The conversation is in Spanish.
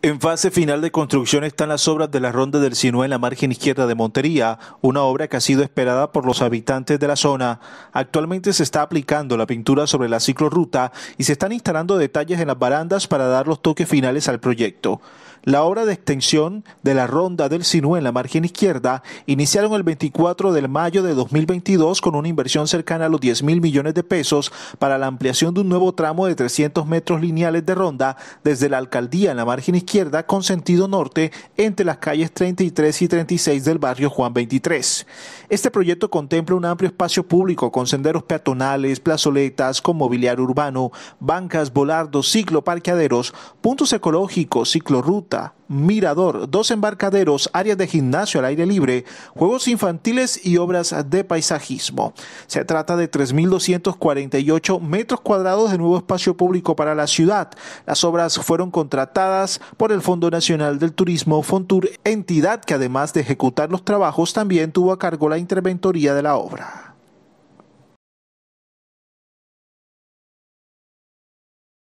En fase final de construcción están las obras de la Ronda del Sinú en la margen izquierda de Montería, una obra que ha sido esperada por los habitantes de la zona. Actualmente se está aplicando la pintura sobre la ciclorruta y se están instalando detalles en las barandas para dar los toques finales al proyecto. La obra de extensión de la Ronda del Sinú en la margen izquierda iniciaron el 24 de mayo de 2022 con una inversión cercana a los 10 mil millones de pesos para la ampliación de un nuevo tramo de 300 metros lineales de ronda desde la alcaldía en la margen izquierda izquierda con sentido norte entre las calles 33 y 36 del barrio Juan 23. Este proyecto contempla un amplio espacio público con senderos peatonales, plazoletas con mobiliario urbano, bancas, volardos, cicloparqueaderos, puntos ecológicos, ciclorruta, mirador, dos embarcaderos, áreas de gimnasio al aire libre, juegos infantiles y obras de paisajismo. Se trata de 3.248 metros cuadrados de nuevo espacio público para la ciudad. Las obras fueron contratadas por el Fondo Nacional del Turismo, Fontur, entidad que además de ejecutar los trabajos también tuvo a cargo la interventoría de la obra.